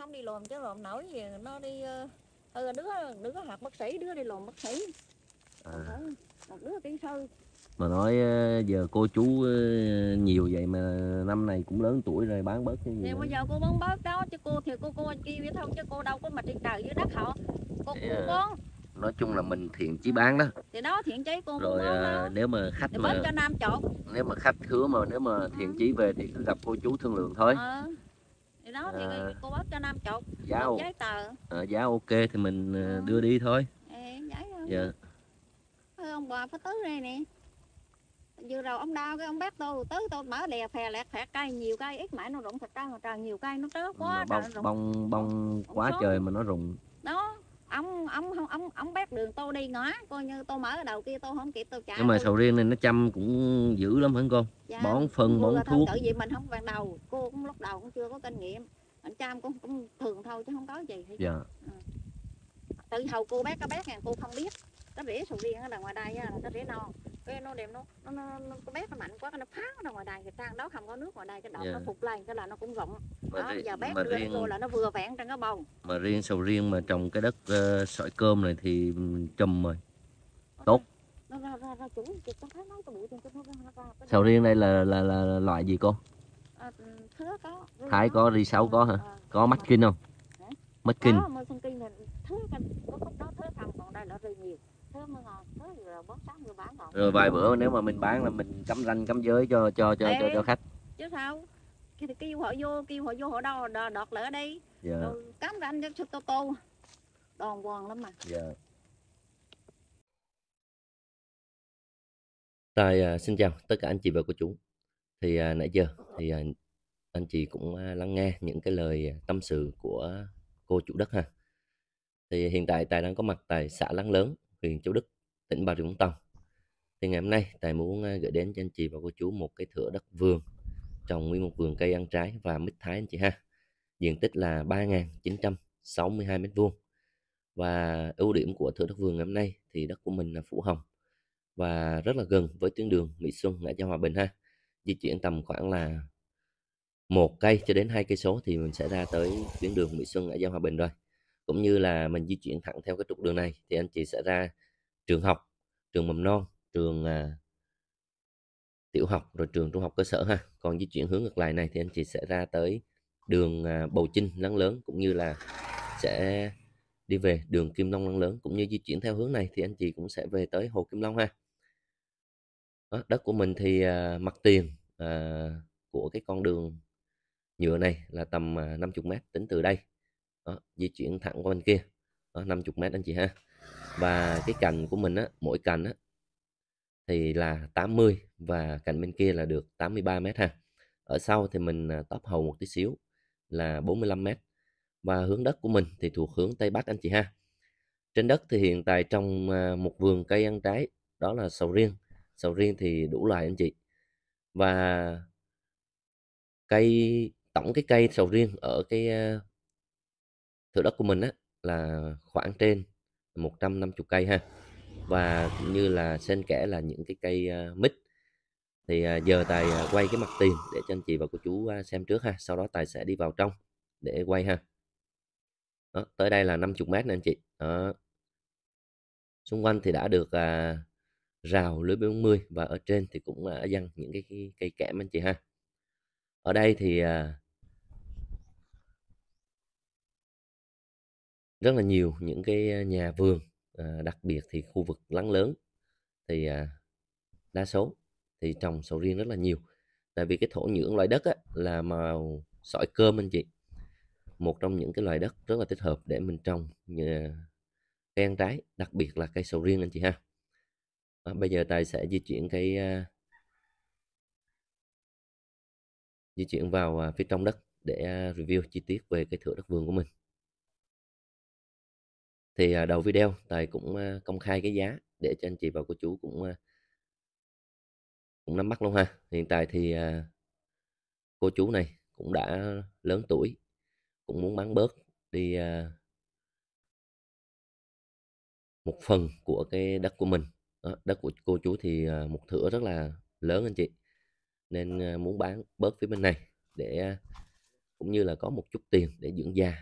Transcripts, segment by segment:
không đi lùm chứ lùm nổi gì nó đi ừ, đứa đứa học bác sĩ đứa đi lùm bác sĩ à. một đứa tiến sư mà nói ờ, giờ cô chú nhiều vậy mà năm này cũng lớn tuổi rồi bán bớt cái gì thì bây giờ cô bán bớt đó chứ cô thì cô cô kia biết không chứ cô đâu có mà trên trời dưới đất họ cô cô bán nói chung là mình thiện chí bán đó thì đó thiện chí cô rồi à, nếu mà khách thì mà cho nam chột. nếu mà khách hứa mà nếu mà thiện chí về thì cứ gặp cô chú thương lượng thôi ừ thì thì à. cô bóp cho 50 giá, một giấy tờ à, giá dạ, ok thì mình à. đưa đi thôi Ê, giấy không? dạ ông bà phải tứ đây nè vừa rồi ông đau cái ông bác tôi tứ tôi mở đè phè lẹt phẹt cây nhiều cây ít mãi nó rụng thật ra mà trời nhiều cây nó trớt ờ, quá bông, trời bông bông quá trời mà nó rụng đó ông ông không ông ông bác đường tôi đi ngõ coi như tôi mở ở đầu kia tôi không kịp tôi trả nhưng mà sầu riêng này nó chăm cũng dữ lắm hả con dạ, bón phân bón thuốc tự vì mình không ban đầu cô cũng lúc đầu cũng chưa có kinh nghiệm anh chăm cũng cũng thường thôi chứ không có gì dạ ừ. tự hầu cô bác các bác này cô không biết cái rễ sầu riêng ở đằng ngoài đây là cái rễ non cái nó đem nó nó, nó, nó cái bếp nó mạnh quá nó pháo ra ngoài đài thì trang đó không có nước ngoài đài cái đọt dạ. nó phục lên cái là nó cũng rộng mà đó, riêng, giờ bếp đưa riêng, là nó vừa vẹn trên cái bông mà riêng sầu riêng mà trồng cái đất uh, sỏi cơm này thì chùm rồi ờ, tốt sầu riêng đây là là là, loại gì cô ờ, ừ, thái có ri sáu có hả có mắt kinh không mắt kinh thứa, thứa, thứa, thứa, thứa, thứa, thứa, thứa, thứa, thứa, thứa, thứa, thứa, thứa, rồi ờ, vài bữa nếu mà mình bán là mình cắm ranh cắm giới cho cho cho Ê, cho, cho khách chứ sao thì kêu họ vô kêu họ vô họ đo đo đọt lỡ đi dạ. rồi cắm ranh cho tô tô đòn quòn lắm mà dạ. Tài à, xin chào tất cả anh chị và cô chú. Thì à, nãy giờ thì à, anh chị cũng à, lắng nghe những cái lời à, tâm sự của cô chủ đất ha. Thì hiện tại Tài đang có mặt tại xã Lăng Lớn, huyện Châu Đức, tỉnh Bà Rịa Vũng Tàu. Thì ngày hôm nay Tài muốn ờ, gửi đến cho anh chị và cô chú một cái thửa đất vườn trồng nguyên một vườn cây ăn trái và mít thái anh chị ha. Diện tích là 3.962 m2. Và ưu điểm của thửa đất vườn ngày hôm nay thì đất của mình là phủ hồng và rất là gần với tuyến đường Mỹ Xuân ngã giao Hòa Bình ha. Di chuyển tầm khoảng là một cây cho đến hai cây số thì mình sẽ ra tới tuyến đường Mỹ Xuân ngã giao Hòa Bình rồi. Cũng như là mình di chuyển thẳng theo cái trục đường này thì anh chị sẽ ra trường học trường mầm non trường à, tiểu học rồi trường trung học cơ sở ha còn di chuyển hướng ngược lại này thì anh chị sẽ ra tới đường à, bầu chinh lăng lớn cũng như là sẽ đi về đường kim long lăng lớn cũng như di chuyển theo hướng này thì anh chị cũng sẽ về tới hồ kim long ha đó, đất của mình thì à, mặt tiền à, của cái con đường nhựa này là tầm à, 50 mét tính từ đây đó, di chuyển thẳng qua bên kia đó, 50 mét anh chị ha và cái cành của mình á mỗi cành á thì là 80 và cạnh bên kia là được 83 mét ha ở sau thì mình à, top hầu một tí xíu là 45 mét và hướng đất của mình thì thuộc hướng tây bắc anh chị ha trên đất thì hiện tại trong à, một vườn cây ăn trái đó là sầu riêng sầu riêng thì đủ loại anh chị và cây tổng cái cây sầu riêng ở cái à, thửa đất của mình á là khoảng trên 150 cây ha và như là xen kẽ là những cái cây à, mít thì à, giờ tài à, quay cái mặt tiền để cho anh chị và cô chú xem trước ha sau đó tài sẽ đi vào trong để quay ha đó, tới đây là 50 mét nè anh chị đó. xung quanh thì đã được à, rào lưới 40 và ở trên thì cũng à, dăng những cái, cái cây kẽm anh chị ha ở đây thì à, rất là nhiều những cái nhà vườn à, đặc biệt thì khu vực lắng lớn thì à, đa số thì trồng sầu riêng rất là nhiều tại vì cái thổ nhưỡng loại đất á, là màu sỏi cơm anh chị một trong những cái loại đất rất là thích hợp để mình trồng như cây ăn trái đặc biệt là cây sầu riêng anh chị ha à, bây giờ tài sẽ di chuyển cây à, di chuyển vào à, phía trong đất để à, review chi tiết về cái thửa đất vườn của mình thì à, đầu video tài cũng công khai cái giá để cho anh chị và cô chú cũng cũng nắm bắt luôn ha hiện tại thì à, cô chú này cũng đã lớn tuổi cũng muốn bán bớt đi à, một phần của cái đất của mình đó, đất của cô chú thì một thửa rất là lớn anh chị nên muốn bán bớt phía bên này để cũng như là có một chút tiền để dưỡng già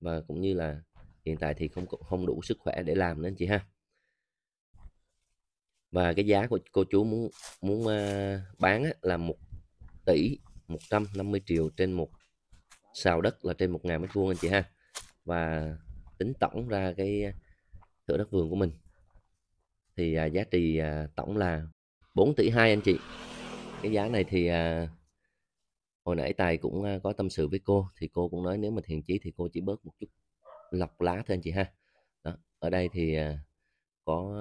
và cũng như là hiện tại thì không không đủ sức khỏe để làm nên chị ha và cái giá của cô chú muốn muốn uh, bán á, là một tỷ 150 triệu trên một xào đất là trên một ngàn mét vuông anh chị ha và tính tổng ra cái ờ, thửa đất vườn của mình thì uh, giá trị uh, tổng là 4 tỷ 2 anh chị cái giá này thì uh, hồi nãy tài cũng ờ, có tâm sự với cô thì cô cũng nói nếu mà thiện chí thì cô chỉ bớt một chút lọc lá thôi anh chị ha đó. ở đây thì à, có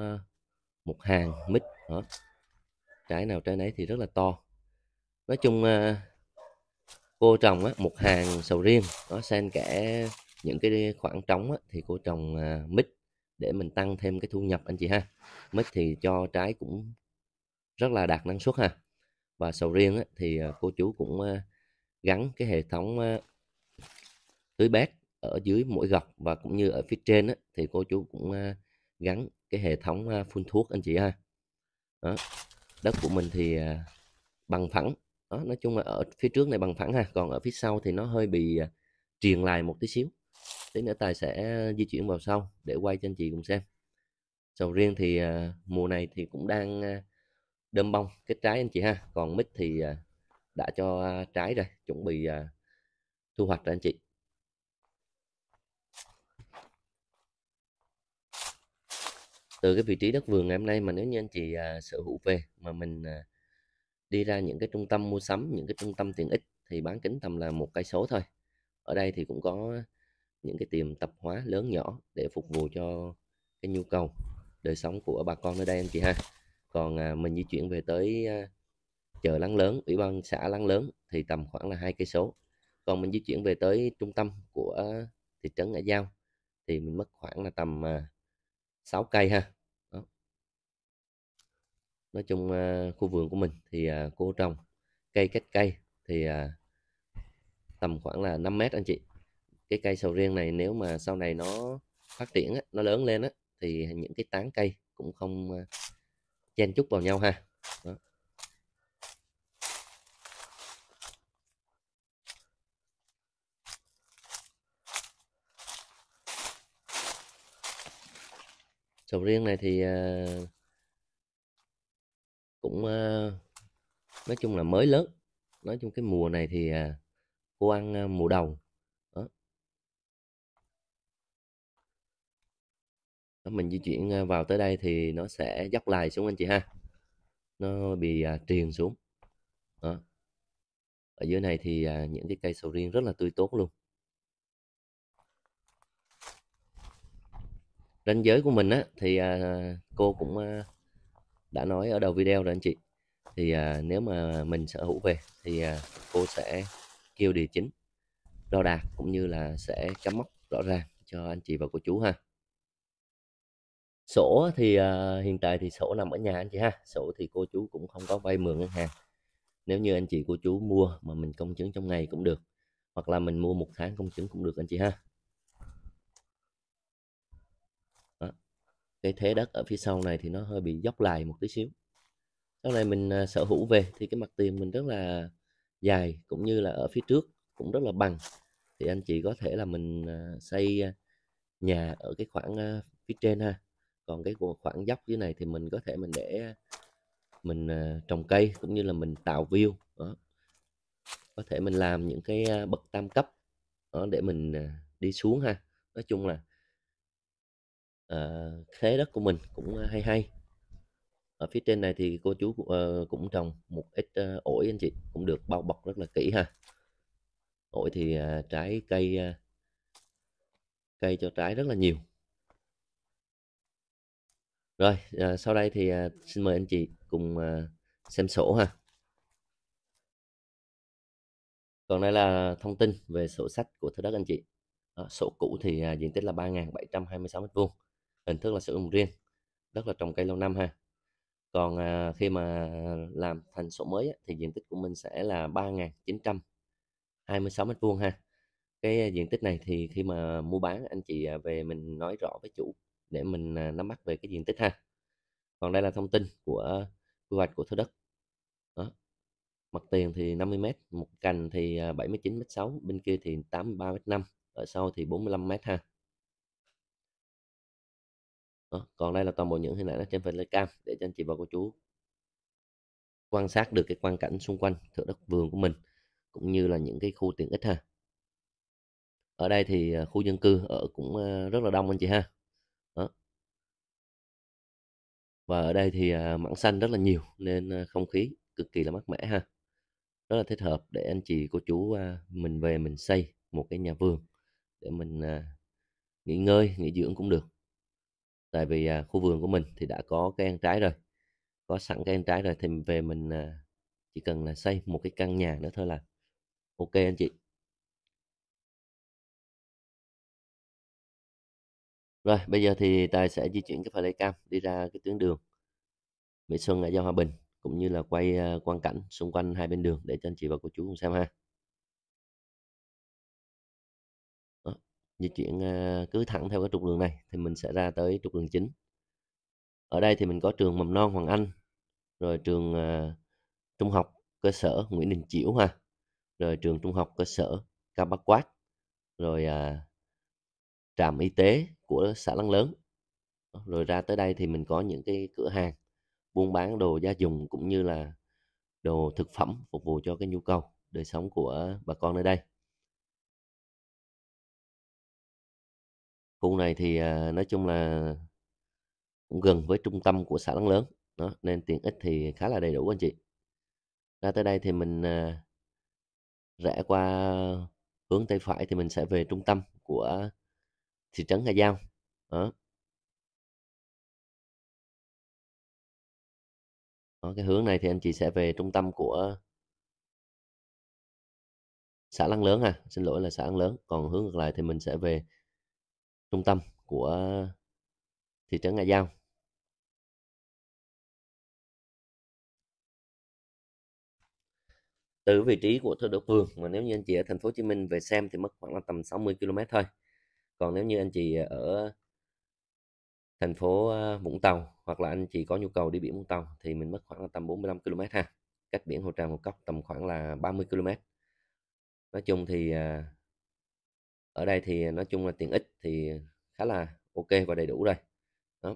một hàng mít đó. trái nào trái nấy thì rất là to nói chung à, cô trồng á, một hàng sầu riêng nó xen kẽ những cái khoảng trống á, thì cô trồng à, mít để mình tăng thêm cái thu nhập anh chị ha mít thì cho trái cũng rất là đạt năng suất ha và sầu riêng á, thì cô chú cũng gắn cái hệ thống tưới bét ở dưới mỗi gọc và cũng như ở phía trên á, thì cô chú cũng gắn cái hệ thống phun thuốc anh chị ha đó. đất của mình thì à, bằng phẳng đó, nói chung là ở phía trước này bằng phẳng ha còn ở phía sau thì nó hơi bị à, triền lại một tí xíu tí nữa tài sẽ di chuyển vào sau để quay cho anh chị cùng xem sầu riêng thì à, mùa này thì cũng đang đơm bông kết trái anh chị ha còn mít thì đã cho trái rồi chuẩn bị thu hoạch rồi anh chị từ cái vị trí đất vườn ngày hôm nay mà nếu như anh chị à, sở hữu về mà mình à, đi ra những cái trung tâm mua sắm những cái trung tâm tiện ích thì bán kính tầm là một cây số thôi ở đây thì cũng có những cái tiệm tập hóa lớn nhỏ để phục vụ cho cái nhu cầu đời sống của bà con ở đây anh chị ha còn à, mình di chuyển về tới à, chợ láng lớn ủy ban xã láng lớn thì tầm khoảng là hai cây số còn mình di chuyển về tới trung tâm của thị trấn ngã giao thì mình mất khoảng là tầm à, 6 cây ha Đó. nói chung uh, khu vườn của mình thì uh, cô trồng cây cách cây thì uh, tầm khoảng là 5 mét anh chị cái cây sầu riêng này nếu mà sau này nó phát triển nó lớn lên á, thì những cái tán cây cũng không chen chúc vào nhau ha Đó. sầu riêng này thì ờ, cũng ờ, nói chung là mới lớn nói chung cái mùa này thì ờ, cô ăn mùa đầu đó. mình di chuyển vào tới đây thì nó sẽ dốc lại xuống anh chị ha nó bị triền xuống đó. ở dưới này thì những cái cây sầu riêng rất là tươi tốt luôn ranh giới của mình á thì à, cô cũng à, đã nói ở đầu video rồi anh chị thì à, nếu mà mình sở hữu về thì à, cô sẽ kêu địa chính đo đạc cũng như là sẽ cắm mốc rõ ràng cho anh chị và cô chú ha sổ thì à, hiện tại thì sổ nằm ở nhà anh chị ha sổ thì cô chú cũng không có vay mượn ngân hàng nếu như anh chị cô chú mua mà mình công chứng trong ngày cũng được hoặc là mình mua một tháng công chứng cũng được anh chị ha cái thế đất ở phía sau này thì nó hơi bị dốc lại một tí xíu sau này mình à, sở hữu về thì cái mặt tiền mình rất là dài cũng như là ở phía trước cũng rất là bằng thì anh chị có thể là mình à, xây à, nhà ở cái khoảng phía trên ha còn cái khoảng dốc dưới này thì mình có thể mình để mình trồng cây cũng như là mình tạo view đó. có thể mình làm những cái bậc tam cấp đó, để mình đi xuống ha nói chung là Ờ, thế đất của mình cũng ờ, hay hay ở phía trên này thì cô chú uh, cũng trồng một ít uh, ổi anh chị cũng được bao bọc rất là kỹ ha ổi thì uh, trái cây uh, cây cho trái rất là nhiều rồi uh, sau đây thì uh, xin mời anh chị cùng uh, xem sổ ha còn đây là thông tin về sổ sách của thứ đất anh chị à, sổ cũ thì à, diện tích là 3.726 m2 hình thức là sử dụng riêng rất là trồng cây lâu năm ha còn à, khi mà làm thành sổ mới á, thì diện tích của mình sẽ là 3.926 mét vuông ha cái à, diện tích này thì khi mà mua bán anh chị à, về mình nói rõ với chủ để mình à, nắm bắt về cái diện tích ha còn đây là thông tin của quy hoạch của thửa đất đó mặt tiền thì 50 m một cành thì 79 m 6 bên kia thì 83 m 5 ở sau thì 45 m ha đó. Ờ, còn đây là toàn bộ những hình ảnh ở trên phần cam để cho anh chị và cô chú quan sát được cái quan cảnh xung quanh thửa đất vườn của mình cũng như là những cái khu tiện ích ha ở đây thì à, khu dân cư ở cũng à, rất là đông anh chị ha đó. và ở đây thì à, mảng xanh rất là nhiều nên không khí cực kỳ là mát mẻ ha rất là thích hợp để anh chị cô chú mình về mình xây một cái nhà vườn để mình nghỉ ngơi nghỉ dưỡng cũng được tại vì à, khu vườn của mình thì đã có cây ăn trái rồi có sẵn cây ăn trái rồi thì về mình à, chỉ cần là xây một cái căn nhà nữa thôi là ok anh chị rồi bây giờ thì tài sẽ di chuyển cái pha lê cam đi ra cái tuyến đường mỹ xuân ở giao hòa bình cũng như là quay à, quang cảnh xung quanh hai bên đường để cho anh chị và cô chú cùng xem ha di chuyển ờ, cứ thẳng theo cái trục đường này thì mình sẽ ra tới trục đường chính ở đây thì mình có trường mầm non Hoàng Anh rồi trường ờ, trung học cơ sở Nguyễn Đình Chiểu ha rồi trường trung học cơ sở Cao Bắc Quát rồi à, trạm y tế của xã Lăng Lớn rồi ra tới đây thì mình có những cái cửa hàng buôn bán đồ gia dụng cũng như là đồ thực phẩm phục vụ cho cái nhu cầu đời sống của bà con nơi đây khu này thì à, nói chung là cũng gần với trung tâm của xã Lăng Lớn đó, nên tiện ích thì khá là đầy đủ anh chị ra tới đây thì mình à, rẽ qua hướng tay phải thì mình sẽ về trung tâm của thị trấn Hà Giang đó. đó cái hướng này thì anh chị sẽ về trung tâm của xã Lăng Lớn ha xin lỗi là xã Lăng Lớn còn hướng ngược lại thì mình sẽ về trung tâm của thị trấn Nga Giao. Từ vị trí của thơ đỗ phường mà nếu như anh chị ở thành phố Hồ Chí Minh về xem thì mất khoảng là tầm 60 km thôi. Còn nếu như anh chị ở thành phố ờ, Vũng Tàu hoặc là anh chị có nhu cầu đi biển Vũng Tàu thì mình mất khoảng là tầm 45 km ha. Cách biển Hồ Tràm một Cốc tầm khoảng là 30 km. Nói chung thì ờ, ở đây thì nói chung là tiện ích thì khá là ok và đầy đủ rồi đó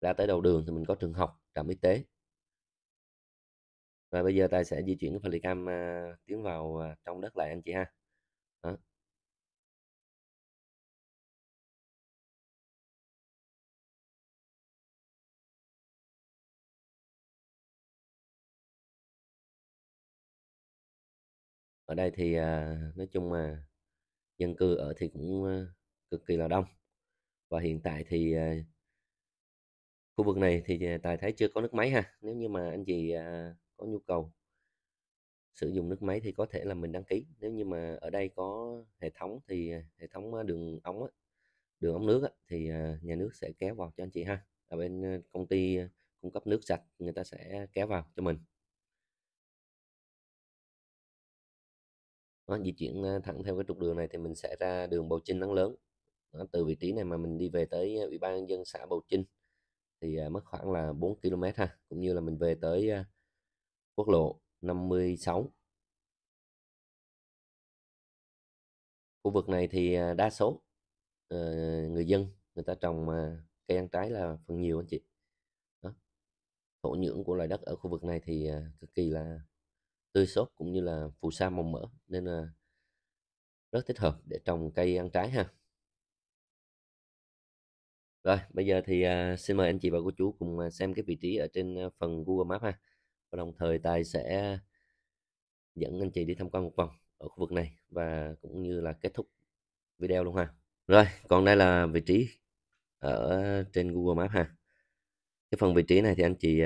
ra tới đầu đường thì mình có trường học trạm y tế và bây giờ tài sẽ di chuyển cái Pelican à, tiến vào à, trong đất lại anh chị ha đó. ở đây thì à, nói chung mà dân cư ở thì cũng cực kỳ là đông và hiện tại thì ờ, khu vực này thì ờ, tài thấy chưa có nước máy ha nếu như mà anh chị ờ, có nhu cầu sử dụng nước máy thì có thể là mình đăng ký nếu như mà ở đây có hệ thống thì hệ thống đường ống đường ống nước thì nhà nước sẽ kéo vào cho anh chị ha ở bên công ty cung cấp nước sạch người ta sẽ kéo vào cho mình đó, di chuyển thẳng theo cái trục đường này thì mình sẽ ra đường Bầu Trinh Nắng Lớn đó, từ vị trí này mà mình đi về tới ủy ban nhân dân xã Bầu Trinh thì à, mất khoảng là 4 km ha cũng như là mình về tới quốc lộ 56 khu vực này thì à, đa số ờ, người dân người ta trồng à, cây ăn trái là phần nhiều anh chị đó. thổ nhưỡng của loài đất ở khu vực này thì cực kỳ là tươi sốt cũng như là phù sa màu mỡ nên là rất thích hợp để trồng cây ăn trái ha rồi bây giờ thì à, xin mời anh chị và cô chú cùng à, xem cái vị trí ở trên à, phần Google Maps ha và đồng thời tài sẽ dẫn anh chị đi tham quan một vòng ở khu vực này và cũng như là kết thúc video luôn ha rồi còn đây là vị trí ở trên Google Maps ha cái phần vị trí này thì anh chị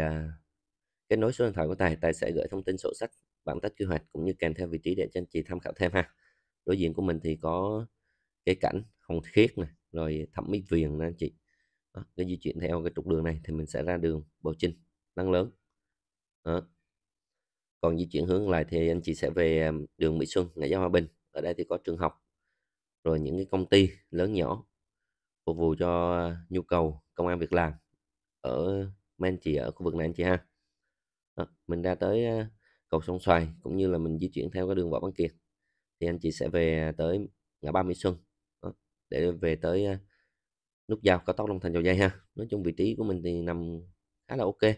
kết nối số điện thoại của tài tài sẽ gửi thông tin sổ sách bản tách quy hoạch cũng như kèm theo vị trí để cho anh chị tham khảo thêm ha đối diện của mình thì có cái cảnh hồng khiết này rồi thẩm mỹ viện nè anh chị đó, cái di chuyển theo cái trục đường này thì mình sẽ ra đường bầu trinh năng lớn đó. còn di chuyển hướng lại thì anh chị sẽ về đường mỹ xuân ngã giao hòa bình ở đây thì có trường học rồi những cái công ty lớn nhỏ phục vụ cho à, nhu cầu công an việc làm ở mấy anh chị ở khu vực này anh chị ha đó, mình ra tới à, cầu sông xoài cũng như là mình di chuyển theo cái đường võ văn kiệt thì anh chị sẽ về tới ngã ba mỹ xuân để về tới nút giao cao tốc long thành dầu dây ha nói chung vị trí của mình thì nằm khá là ok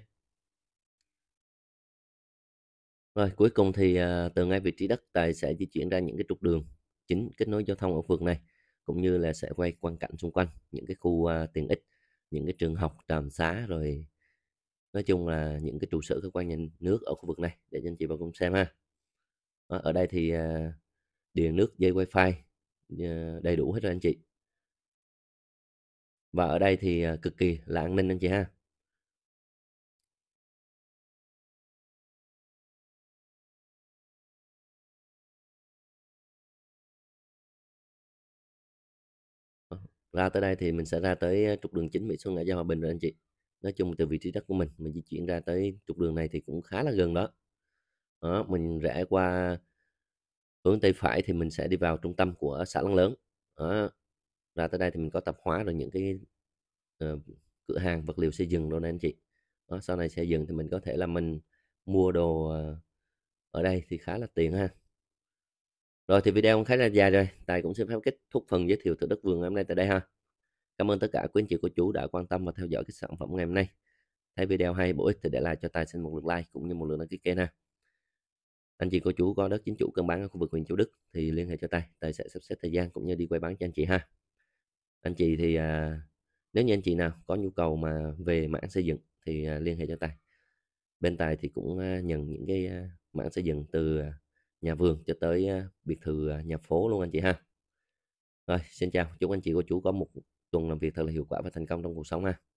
rồi cuối cùng thì à, từ ngay vị trí đất tài sẽ di chuyển ra những cái trục đường chính kết nối giao thông ở phường này cũng như là sẽ quay quan cảnh xung quanh những cái khu à, tiện ích những cái trường học trạm xá rồi nói chung là những cái trụ sở cơ quan nhà nước ở khu vực này để anh chị vào cùng xem ha ở đây thì à, điện nước dây wifi à, đầy đủ hết rồi anh chị và ở đây thì à, cực kỳ là an ninh anh chị ha ờ, ra tới đây thì mình sẽ ra tới trục đường chính Mỹ Xuân ở Gia Hòa Bình rồi anh chị nói chung từ vị trí đất của mình mình di chuyển ra tới trục đường này thì cũng khá là gần đó đó mình rẽ qua hướng tây phải thì mình sẽ đi vào trung tâm của xã Lăng Lớn đó. ra tới đây thì mình có tập hóa rồi những cái uh, cửa hàng vật liệu xây dựng đâu nè anh chị đó, sau này xây dựng thì mình có thể là mình mua đồ ờ, ở đây thì khá là tiện ha rồi thì video cũng khá là dài rồi tài cũng xin phép kết thúc phần giới thiệu thửa đất vườn hôm nay tại đây ha Cảm ơn tất cả quý anh chị cô chú đã quan tâm và theo dõi cái sản phẩm ngày hôm nay. Thấy video hay bổ ích thì để lại cho Tài xin một lượt like cũng như một lượt đăng ký kênh ha. Anh chị cô chú có đất chính chủ cần bán ở khu vực huyện Châu Đức thì liên hệ cho Tài, Tài sẽ sắp xếp thời gian cũng như đi quay bán cho anh chị ha. Anh chị thì à, nếu như anh chị nào có nhu cầu mà về mảng xây dựng thì à, liên hệ cho Tài. Bên Tài thì cũng à, nhận những cái à, mảng xây dựng từ à, nhà vườn cho tới à, biệt thự à, nhà phố luôn anh chị ha. Rồi, xin chào, chúc anh chị cô chú có một tuần làm việc thật là hiệu quả và thành công trong cuộc sống ha